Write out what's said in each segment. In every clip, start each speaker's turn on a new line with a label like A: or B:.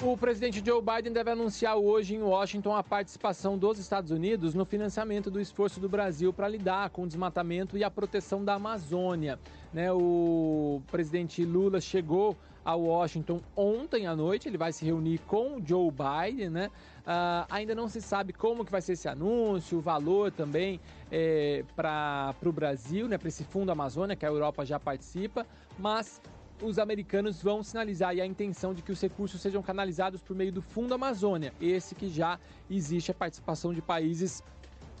A: O presidente Joe Biden deve anunciar hoje em Washington a participação dos Estados Unidos no financiamento do esforço do Brasil para lidar com o desmatamento e a proteção da Amazônia. Né, o presidente Lula chegou a Washington ontem à noite. Ele vai se reunir com Joe Biden, né? Uh, ainda não se sabe como que vai ser esse anúncio, o valor também é, para o Brasil, né? Para esse fundo Amazônia que a Europa já participa, mas os americanos vão sinalizar a intenção de que os recursos sejam canalizados por meio do Fundo Amazônia, esse que já existe a é participação de países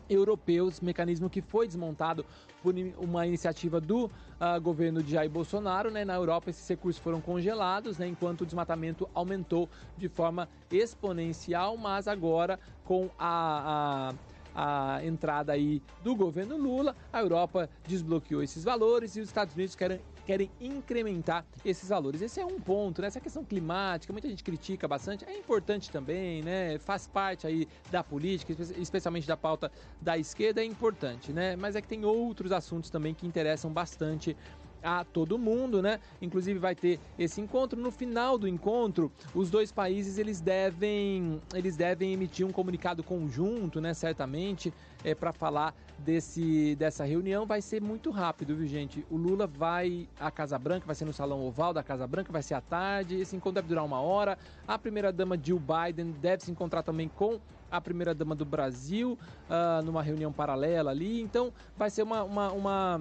A: europeus, mecanismo que foi desmontado por uma iniciativa do uh, governo de Jair Bolsonaro. Né? Na Europa, esses recursos foram congelados, né? enquanto o desmatamento aumentou de forma exponencial, mas agora com a, a a entrada aí do governo Lula, a Europa desbloqueou esses valores e os Estados Unidos querem, querem incrementar esses valores. Esse é um ponto, né? Essa questão climática, muita gente critica bastante, é importante também, né? Faz parte aí da política, especialmente da pauta da esquerda, é importante, né? Mas é que tem outros assuntos também que interessam bastante a todo mundo, né? Inclusive vai ter esse encontro. No final do encontro, os dois países eles devem eles devem emitir um comunicado conjunto, né? Certamente é para falar desse dessa reunião vai ser muito rápido, viu gente? O Lula vai à Casa Branca, vai ser no salão oval da Casa Branca, vai ser à tarde. Esse encontro deve durar uma hora. A primeira dama Jill Biden deve se encontrar também com a primeira dama do Brasil uh, numa reunião paralela ali. Então vai ser uma, uma, uma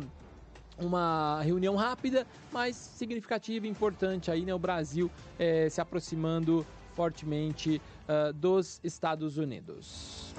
A: uma reunião rápida, mas significativa e importante aí, né? O Brasil eh, se aproximando fortemente uh, dos Estados Unidos.